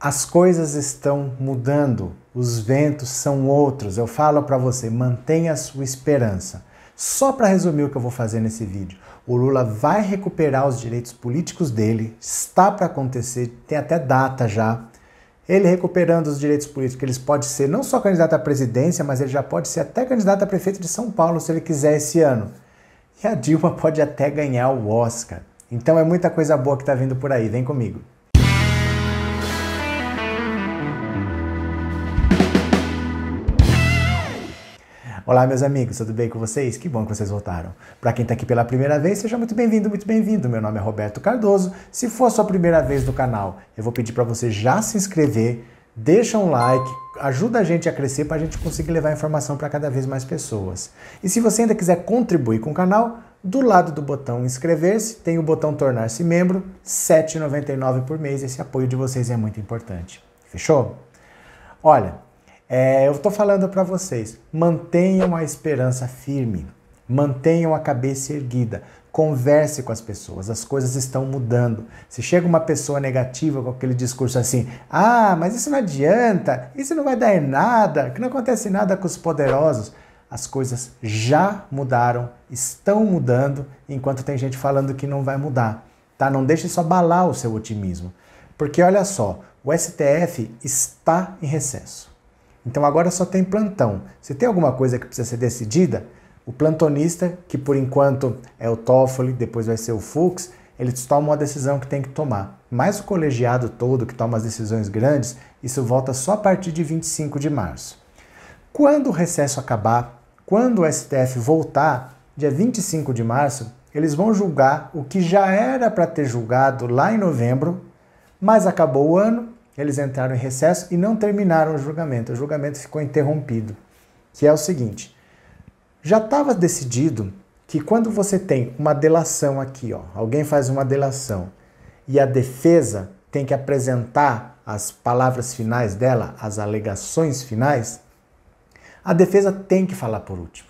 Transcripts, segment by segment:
As coisas estão mudando, os ventos são outros. Eu falo para você, mantenha a sua esperança. Só para resumir o que eu vou fazer nesse vídeo, o Lula vai recuperar os direitos políticos dele, está para acontecer, tem até data já. Ele recuperando os direitos políticos, ele pode ser não só candidato à presidência, mas ele já pode ser até candidato a prefeito de São Paulo se ele quiser esse ano. E a Dilma pode até ganhar o Oscar. Então é muita coisa boa que está vindo por aí, vem comigo. Olá, meus amigos, tudo bem com vocês? Que bom que vocês voltaram. Para quem está aqui pela primeira vez, seja muito bem-vindo, muito bem-vindo. Meu nome é Roberto Cardoso. Se for a sua primeira vez no canal, eu vou pedir para você já se inscrever, deixa um like, ajuda a gente a crescer para a gente conseguir levar informação para cada vez mais pessoas. E se você ainda quiser contribuir com o canal, do lado do botão inscrever-se tem o botão tornar-se membro, R$ 7,99 por mês. Esse apoio de vocês é muito importante. Fechou? Olha, é, eu estou falando para vocês, mantenham a esperança firme, mantenham a cabeça erguida, converse com as pessoas, as coisas estão mudando. Se chega uma pessoa negativa com aquele discurso assim, ah, mas isso não adianta, isso não vai dar em nada, que não acontece nada com os poderosos. As coisas já mudaram, estão mudando, enquanto tem gente falando que não vai mudar, tá? Não deixe isso abalar o seu otimismo. Porque olha só, o STF está em recesso. Então agora só tem plantão. Se tem alguma coisa que precisa ser decidida, o plantonista, que por enquanto é o Toffoli, depois vai ser o Fux, ele toma uma decisão que tem que tomar. Mas o colegiado todo, que toma as decisões grandes, isso volta só a partir de 25 de março. Quando o recesso acabar, quando o STF voltar, dia 25 de março, eles vão julgar o que já era para ter julgado lá em novembro, mas acabou o ano eles entraram em recesso e não terminaram o julgamento. O julgamento ficou interrompido. Que é o seguinte: já estava decidido que quando você tem uma delação aqui, ó, alguém faz uma delação e a defesa tem que apresentar as palavras finais dela, as alegações finais, a defesa tem que falar por último.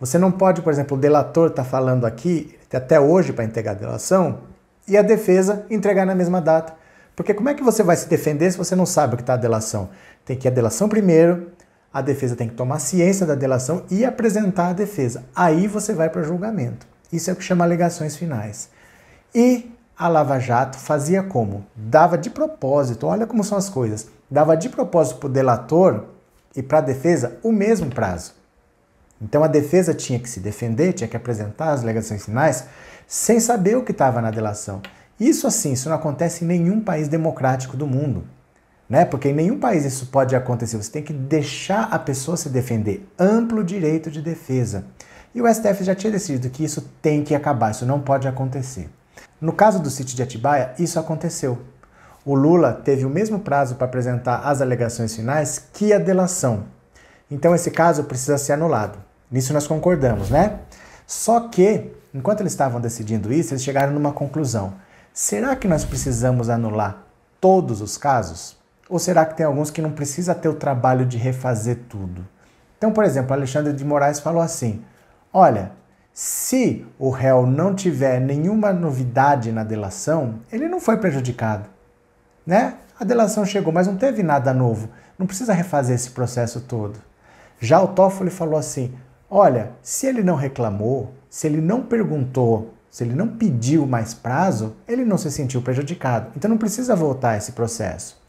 Você não pode, por exemplo, o delator está falando aqui até hoje para entregar a delação e a defesa entregar na mesma data porque como é que você vai se defender se você não sabe o que está a delação? Tem que ir a delação primeiro, a defesa tem que tomar ciência da delação e apresentar a defesa. Aí você vai para julgamento. Isso é o que chama alegações finais. E a Lava Jato fazia como? Dava de propósito, olha como são as coisas. Dava de propósito para o delator e para a defesa o mesmo prazo. Então a defesa tinha que se defender, tinha que apresentar as alegações finais sem saber o que estava na delação. Isso assim, isso não acontece em nenhum país democrático do mundo, né? Porque em nenhum país isso pode acontecer. Você tem que deixar a pessoa se defender, amplo direito de defesa. E o STF já tinha decidido que isso tem que acabar, isso não pode acontecer. No caso do sítio de Atibaia, isso aconteceu. O Lula teve o mesmo prazo para apresentar as alegações finais que a delação. Então esse caso precisa ser anulado. Nisso nós concordamos, né? Só que, enquanto eles estavam decidindo isso, eles chegaram numa conclusão Será que nós precisamos anular todos os casos? Ou será que tem alguns que não precisa ter o trabalho de refazer tudo? Então, por exemplo, Alexandre de Moraes falou assim: olha, se o réu não tiver nenhuma novidade na delação, ele não foi prejudicado, né? A delação chegou, mas não teve nada novo. Não precisa refazer esse processo todo. Já o Toffoli falou assim: olha, se ele não reclamou, se ele não perguntou se ele não pediu mais prazo, ele não se sentiu prejudicado. Então não precisa voltar esse processo.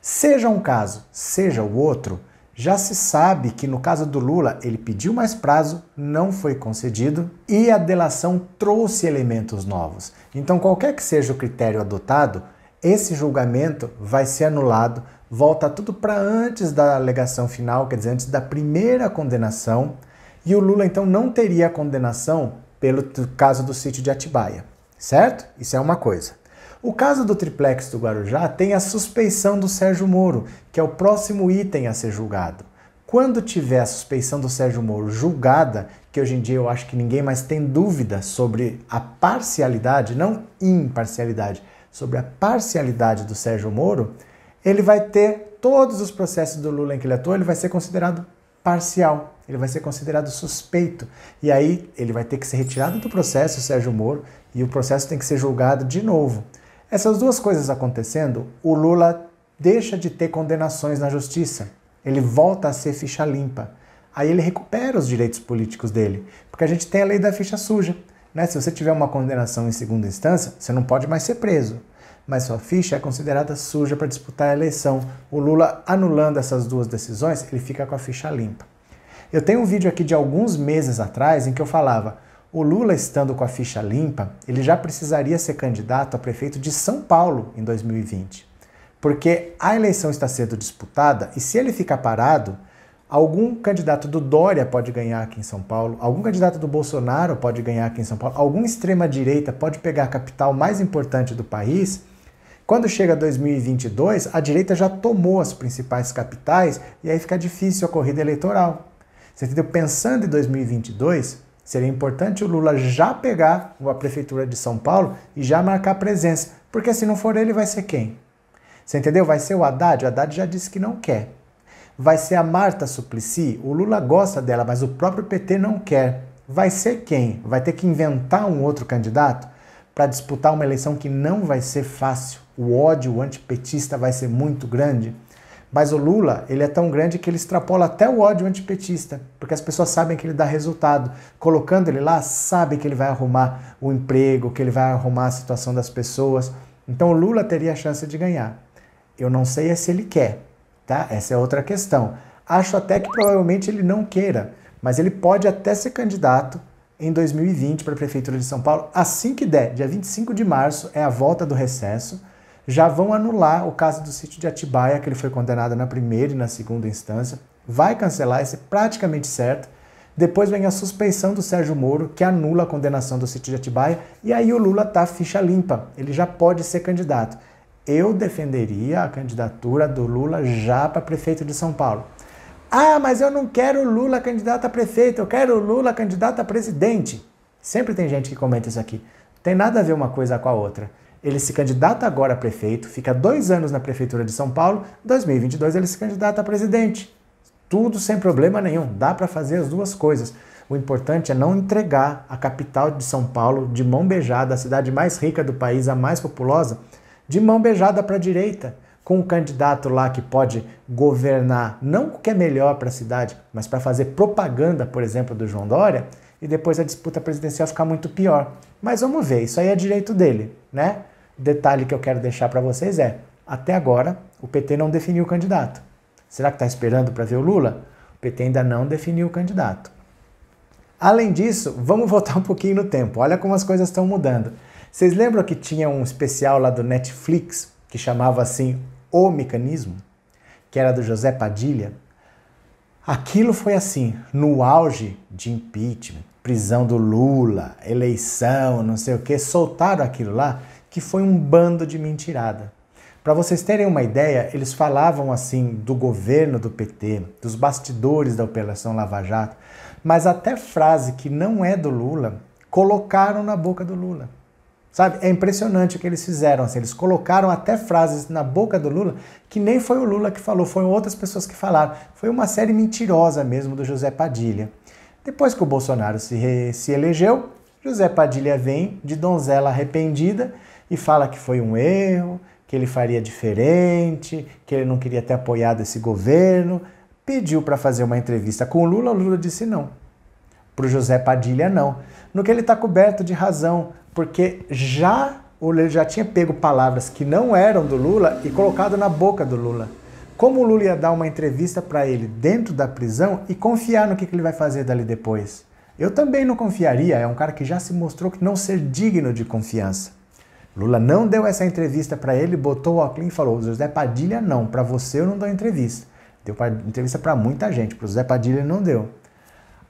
Seja um caso, seja o outro, já se sabe que no caso do Lula, ele pediu mais prazo, não foi concedido e a delação trouxe elementos novos. Então, qualquer que seja o critério adotado, esse julgamento vai ser anulado, volta tudo para antes da alegação final, quer dizer, antes da primeira condenação, e o Lula então não teria a condenação pelo caso do sítio de Atibaia, certo? Isso é uma coisa. O caso do triplex do Guarujá tem a suspeição do Sérgio Moro, que é o próximo item a ser julgado. Quando tiver a suspeição do Sérgio Moro julgada, que hoje em dia eu acho que ninguém mais tem dúvida sobre a parcialidade, não imparcialidade, sobre a parcialidade do Sérgio Moro, ele vai ter todos os processos do Lula em que ele atuou, ele vai ser considerado parcial ele vai ser considerado suspeito. E aí ele vai ter que ser retirado do processo, Sérgio Moro, e o processo tem que ser julgado de novo. Essas duas coisas acontecendo, o Lula deixa de ter condenações na justiça. Ele volta a ser ficha limpa. Aí ele recupera os direitos políticos dele, porque a gente tem a lei da ficha suja. Né? Se você tiver uma condenação em segunda instância, você não pode mais ser preso mas sua ficha é considerada suja para disputar a eleição. O Lula, anulando essas duas decisões, ele fica com a ficha limpa. Eu tenho um vídeo aqui de alguns meses atrás em que eu falava: o Lula estando com a ficha limpa, ele já precisaria ser candidato a prefeito de São Paulo em 2020. Porque a eleição está sendo disputada e se ele ficar parado, algum candidato do Dória pode ganhar aqui em São Paulo, algum candidato do Bolsonaro pode ganhar aqui em São Paulo, algum extrema-direita pode pegar a capital mais importante do país. Quando chega 2022, a direita já tomou as principais capitais e aí fica difícil a corrida eleitoral. Você entendeu? Pensando em 2022, seria importante o Lula já pegar a prefeitura de São Paulo e já marcar presença, porque se não for ele, vai ser quem? Você entendeu? Vai ser o Haddad? O Haddad já disse que não quer. Vai ser a Marta Suplicy? O Lula gosta dela, mas o próprio PT não quer. Vai ser quem? Vai ter que inventar um outro candidato para disputar uma eleição que não vai ser fácil. O ódio antipetista vai ser muito grande. Mas o Lula, ele é tão grande que ele extrapola até o ódio antipetista, porque as pessoas sabem que ele dá resultado. Colocando ele lá, sabe que ele vai arrumar o emprego, que ele vai arrumar a situação das pessoas. Então o Lula teria a chance de ganhar. Eu não sei é se ele quer, tá? Essa é outra questão. Acho até que provavelmente ele não queira, mas ele pode até ser candidato em 2020 para a Prefeitura de São Paulo, assim que der. Dia 25 de março é a volta do recesso já vão anular o caso do sítio de Atibaia, que ele foi condenado na primeira e na segunda instância. Vai cancelar, isso é praticamente certo. Depois vem a suspeição do Sérgio Moro, que anula a condenação do sítio de Atibaia, e aí o Lula tá ficha limpa, ele já pode ser candidato. Eu defenderia a candidatura do Lula já para prefeito de São Paulo. Ah, mas eu não quero Lula candidato a prefeito, eu quero Lula candidato a presidente. Sempre tem gente que comenta isso aqui. Tem nada a ver uma coisa com a outra. Ele se candidata agora a prefeito, fica dois anos na prefeitura de São Paulo, 2022 ele se candidata a presidente. Tudo sem problema nenhum, dá para fazer as duas coisas. O importante é não entregar a capital de São Paulo de mão beijada, a cidade mais rica do país, a mais populosa, de mão beijada para a direita, com um candidato lá que pode governar não o que é melhor para a cidade, mas para fazer propaganda, por exemplo, do João Dória e depois a disputa presidencial ficar muito pior. Mas vamos ver, isso aí é direito dele, né? detalhe que eu quero deixar para vocês é: até agora, o PT não definiu o candidato. Será que está esperando para ver o Lula? O PT ainda não definiu o candidato. Além disso, vamos voltar um pouquinho no tempo. Olha como as coisas estão mudando. Vocês lembram que tinha um especial lá do Netflix que chamava assim O Mecanismo, que era do José Padilha? Aquilo foi assim, no auge de impeachment, prisão do Lula, eleição, não sei o que, soltaram aquilo lá, que foi um bando de mentirada. Para vocês terem uma ideia, eles falavam assim do governo do PT, dos bastidores da Operação Lava Jato, mas até frase que não é do Lula colocaram na boca do Lula. Sabe? É impressionante o que eles fizeram. Assim, eles colocaram até frases na boca do Lula que nem foi o Lula que falou, foram outras pessoas que falaram. Foi uma série mentirosa mesmo do José Padilha. Depois que o Bolsonaro se, se elegeu, José Padilha vem de donzela arrependida e fala que foi um erro, que ele faria diferente, que ele não queria ter apoiado esse governo. Pediu para fazer uma entrevista com o Lula, o Lula disse não. Para o José Padilha, não. No que ele está coberto de razão, porque já ele já tinha pego palavras que não eram do Lula e colocado na boca do Lula como o Lula ia dar uma entrevista para ele dentro da prisão e confiar no que, que ele vai fazer dali depois? Eu também não confiaria, é um cara que já se mostrou que não ser digno de confiança. Lula não deu essa entrevista para ele, botou o óculos e falou: José Padilha não, para você eu não dou entrevista. Deu pra, entrevista para muita gente, para o José Padilha não deu.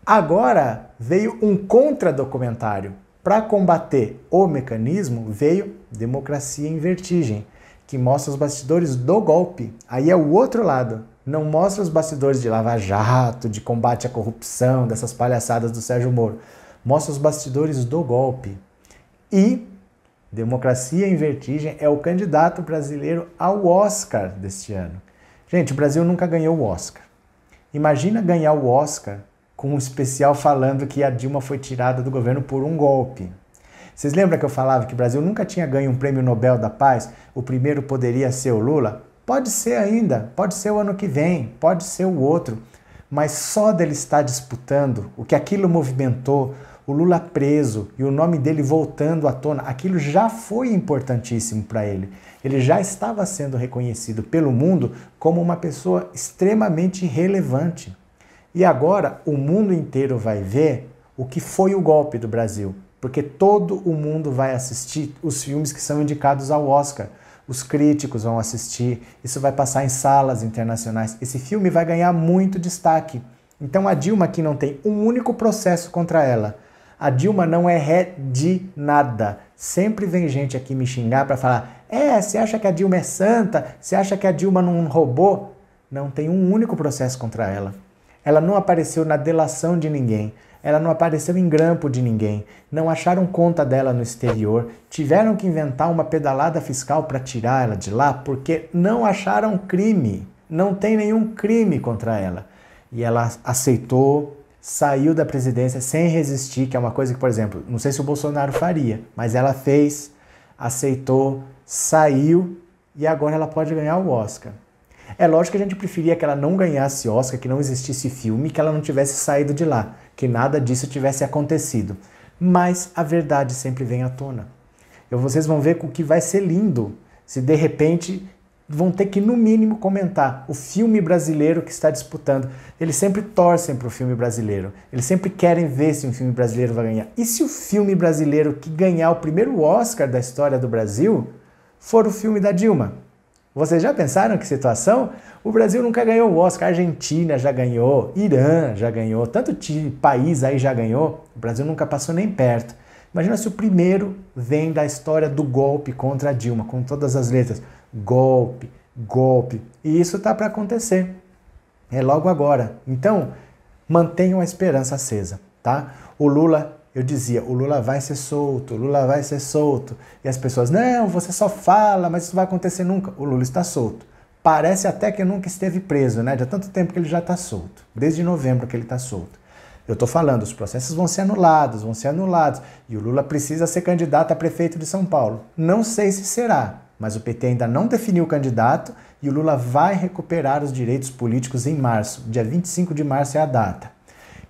Agora veio um contra-documentário. Para combater o mecanismo, veio Democracia em Vertigem que mostra os bastidores do golpe. Aí é o outro lado. Não mostra os bastidores de Lava Jato, de combate à corrupção, dessas palhaçadas do Sérgio Moro. Mostra os bastidores do golpe. E Democracia em Vertigem é o candidato brasileiro ao Oscar deste ano. Gente, o Brasil nunca ganhou o Oscar. Imagina ganhar o Oscar com um especial falando que a Dilma foi tirada do governo por um golpe. Vocês lembram que eu falava que o Brasil nunca tinha ganho um prêmio Nobel da Paz? O primeiro poderia ser o Lula? Pode ser ainda, pode ser o ano que vem, pode ser o outro. Mas só dele estar disputando, o que aquilo movimentou, o Lula preso e o nome dele voltando à tona, aquilo já foi importantíssimo para ele. Ele já estava sendo reconhecido pelo mundo como uma pessoa extremamente relevante. E agora o mundo inteiro vai ver o que foi o golpe do Brasil porque todo o mundo vai assistir os filmes que são indicados ao Oscar. Os críticos vão assistir, isso vai passar em salas internacionais. Esse filme vai ganhar muito destaque. Então a Dilma aqui não tem um único processo contra ela. A Dilma não é ré de nada. Sempre vem gente aqui me xingar para falar: é, você acha que a Dilma é santa? Você acha que a Dilma não roubou? Não tem um único processo contra ela. Ela não apareceu na delação de ninguém. Ela não apareceu em grampo de ninguém, não acharam conta dela no exterior, tiveram que inventar uma pedalada fiscal para tirar ela de lá porque não acharam crime, não tem nenhum crime contra ela. E ela aceitou, saiu da presidência sem resistir, que é uma coisa que, por exemplo, não sei se o Bolsonaro faria, mas ela fez, aceitou, saiu e agora ela pode ganhar o Oscar. É lógico que a gente preferia que ela não ganhasse Oscar, que não existisse filme, que ela não tivesse saído de lá que nada disso tivesse acontecido. Mas a verdade sempre vem à tona. E vocês vão ver o que vai ser lindo se de repente vão ter que, no mínimo, comentar o filme brasileiro que está disputando. Eles sempre torcem para o filme brasileiro. Eles sempre querem ver se um filme brasileiro vai ganhar. E se o filme brasileiro que ganhar o primeiro Oscar da história do Brasil for o filme da Dilma? Vocês já pensaram que situação? O Brasil nunca ganhou o Oscar, a Argentina já ganhou, Irã já ganhou, tanto país aí já ganhou, o Brasil nunca passou nem perto. Imagina se o primeiro vem da história do golpe contra Dilma, com todas as letras: golpe, golpe. E isso tá para acontecer. É logo agora. Então, mantenham a esperança acesa, tá? O Lula eu dizia: o Lula vai ser solto, o Lula vai ser solto. E as pessoas: não, você só fala, mas isso vai acontecer nunca. O Lula está solto. Parece até que nunca esteve preso, né? Já há tanto tempo que ele já está solto. Desde novembro que ele está solto. Eu estou falando, os processos vão ser anulados, vão ser anulados. E o Lula precisa ser candidato a prefeito de São Paulo. Não sei se será, mas o PT ainda não definiu o candidato e o Lula vai recuperar os direitos políticos em março. Dia 25 de março é a data.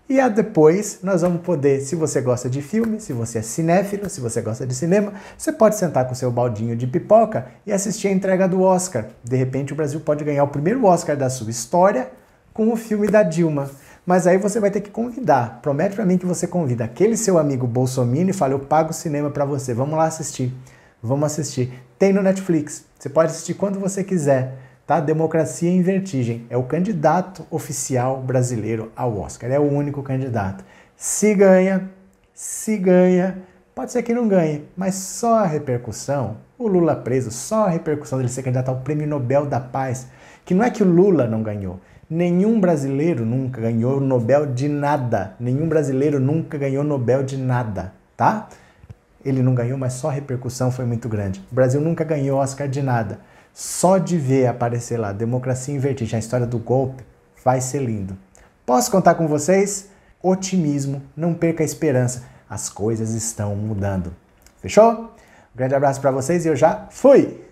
E a depois nós vamos poder, se você gosta de filme, se você é cinéfilo, se você gosta de cinema, você pode sentar com seu baldinho de pipoca e assistir a entrega do Oscar. De repente o Brasil pode ganhar o primeiro Oscar da sua história com o filme da Dilma. Mas aí você vai ter que convidar. Promete para mim que você convida aquele seu amigo Bolsonaro e fala: "Eu pago o cinema para você. Vamos lá assistir. Vamos assistir. Tem no Netflix. Você pode assistir quando você quiser." tá? Democracia em Vertigem. É o candidato oficial brasileiro ao Oscar. É o único candidato. Se ganha, se ganha, pode ser que não ganhe, mas só a repercussão, o Lula preso, só a repercussão dele ser candidato ao Prêmio Nobel da Paz, que não é que o Lula não ganhou. Nenhum brasileiro nunca ganhou Nobel de nada. Nenhum brasileiro nunca ganhou Nobel de nada, tá? Ele não ganhou, mas só a repercussão foi muito grande. O Brasil nunca ganhou Oscar de nada. Só de ver aparecer lá Democracia em Vertigem, a história do golpe, vai ser lindo. Posso contar com vocês? Otimismo, não perca a esperança. As coisas estão mudando. Fechou? Um grande abraço para vocês e eu já fui!